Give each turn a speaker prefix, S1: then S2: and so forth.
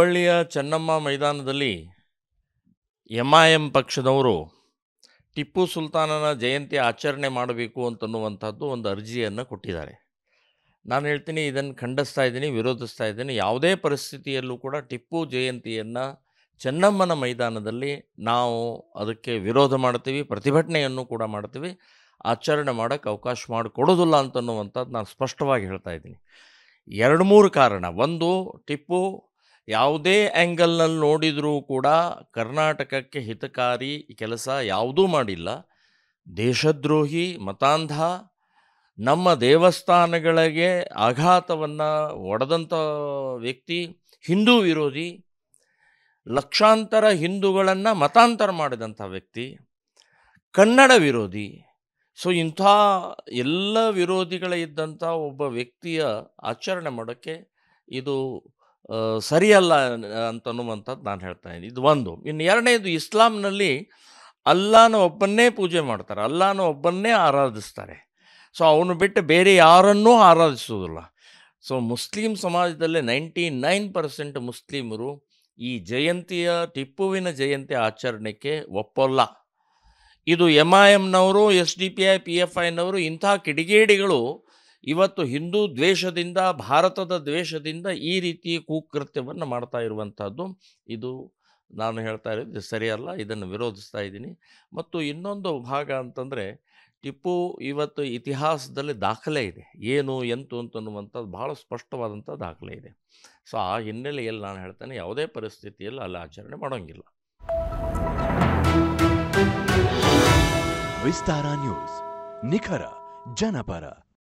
S1: ಹುಬ್ಬಳ್ಳಿಯ ಚೆನ್ನಮ್ಮ ಮೈದಾನದಲ್ಲಿ M I M ಪಕ್ಷದವರು ಟಿಪ್ಪು ಸುಲ್ತಾನನ ಜಯಂತಿ ಆಚರಣೆ ಮಾಡಬೇಕು ಅಂತನ್ನುವಂಥದ್ದು ಒಂದು ಅರ್ಜಿಯನ್ನು ಕೊಟ್ಟಿದ್ದಾರೆ ನಾನು ಹೇಳ್ತೀನಿ ಇದನ್ನು ಖಂಡಿಸ್ತಾ ಇದ್ದೀನಿ ವಿರೋಧಿಸ್ತಾ ಇದ್ದೀನಿ ಯಾವುದೇ ಪರಿಸ್ಥಿತಿಯಲ್ಲೂ ಕೂಡ ಟಿಪ್ಪು ಜಯಂತಿಯನ್ನು ಚೆನ್ನಮ್ಮನ ಮೈದಾನದಲ್ಲಿ ನಾವು ಅದಕ್ಕೆ ವಿರೋಧ ಮಾಡ್ತೀವಿ ಪ್ರತಿಭಟನೆಯನ್ನು ಕೂಡ ಮಾಡ್ತೀವಿ ಆಚರಣೆ ಮಾಡೋಕ್ಕೆ ಅವಕಾಶ ಮಾಡಿಕೊಡೋದಿಲ್ಲ ಅಂತನ್ನುವಂಥದ್ದು ನಾನು ಸ್ಪಷ್ಟವಾಗಿ ಹೇಳ್ತಾ ಇದ್ದೀನಿ ಎರಡು ಮೂರು ಕಾರಣ ಒಂದು ಟಿಪ್ಪು ಯಾವುದೇ ಆ್ಯಂಗಲ್ನಲ್ಲಿ ನೋಡಿದರೂ ಕೂಡ ಕರ್ನಾಟಕಕ್ಕೆ ಹಿತಕಾರಿ ಕೆಲಸ ಯಾವುದೂ ಮಾಡಿಲ್ಲ ದೇಶದ್ರೋಹಿ ಮತಾಂಧ ನಮ್ಮ ದೇವಸ್ಥಾನಗಳಿಗೆ ಆಘಾತವನ್ನು ಒಡೆದಂಥ ವ್ಯಕ್ತಿ ಹಿಂದೂ ವಿರೋಧಿ ಲಕ್ಷಾಂತರ ಹಿಂದೂಗಳನ್ನು ಮತಾಂತರ ಮಾಡಿದಂಥ ವ್ಯಕ್ತಿ ಕನ್ನಡ ವಿರೋಧಿ ಸೊ ಇಂಥ ಎಲ್ಲ ವಿರೋಧಿಗಳ ಇದ್ದಂಥ ಒಬ್ಬ ವ್ಯಕ್ತಿಯ ಆಚರಣೆ ಮಾಡೋಕ್ಕೆ ಇದು ಸರಿಯಲ್ಲ ಅಂತನ್ನುವಂಥದ್ದು ನಾನು ಹೇಳ್ತಾ ಇದ್ದೀನಿ ಇದು ಒಂದು ಇನ್ನು ಎರಡನೇದು ಇಸ್ಲಾಂನಲ್ಲಿ ಅಲ್ಲಾನ ಒಬ್ಬನ್ನೇ ಪೂಜೆ ಮಾಡ್ತಾರೆ ಅಲ್ಲಾನ ಒಬ್ಬನ್ನೇ ಆರಾಧಿಸ್ತಾರೆ ಸೊ ಅವನು ಬಿಟ್ಟು ಬೇರೆ ಯಾರನ್ನೂ ಆರಾಧಿಸುವುದಿಲ್ಲ ಸೊ ಮುಸ್ಲಿಂ ಸಮಾಜದಲ್ಲೇ ನೈಂಟಿ ನೈನ್ ಪರ್ಸೆಂಟ್ ಮುಸ್ಲಿಮರು ಈ ಜಯಂತಿಯ ಟಿಪ್ಪುವಿನ ಜಯಂತಿ ಆಚರಣೆಗೆ ಒಪ್ಪಲ್ಲ ಇದು ಎಮ್ ಐ ಎಮ್ನವರು S D P I P F ಐನವರು ಇಂಥ ಕಿಡಿಗೇಡಿಗಳು ಇವತ್ತು ಹಿಂದೂ ದ್ವೇಷದಿಂದ ಭಾರತದ ದ್ವೇಷದಿಂದ ಈ ರೀತಿ ಕುಕೃತ್ಯವನ್ನು ಮಾಡ್ತಾ ಇರುವಂಥದ್ದು ಇದು ನಾನು ಹೇಳ್ತಾ ಇರೋದು ಸರಿಯಲ್ಲ ಇದನ್ನು ವಿರೋಧಿಸ್ತಾ ಇದ್ದೀನಿ ಮತ್ತು ಇನ್ನೊಂದು ಭಾಗ ಅಂತಂದರೆ ಟಿಪ್ಪು ಇವತ್ತು ಇತಿಹಾಸದಲ್ಲಿ ದಾಖಲೆ ಇದೆ ಏನು ಎಂತು ಅಂತನ್ನುವಂಥದ್ದು ಭಾಳ ಸ್ಪಷ್ಟವಾದಂಥ ದಾಖಲೆ ಇದೆ ಸೊ ಆ ಹಿನ್ನೆಲೆಯಲ್ಲಿ ನಾನು ಹೇಳ್ತೇನೆ ಯಾವುದೇ ಪರಿಸ್ಥಿತಿಯಲ್ಲಿ ಅಲ್ಲಿ ಆಚರಣೆ ಮಾಡೋಂಗಿಲ್ಲ ವಿಸ್ತಾರ ನ್ಯೂಸ್ ನಿಖರ ಜನಪರ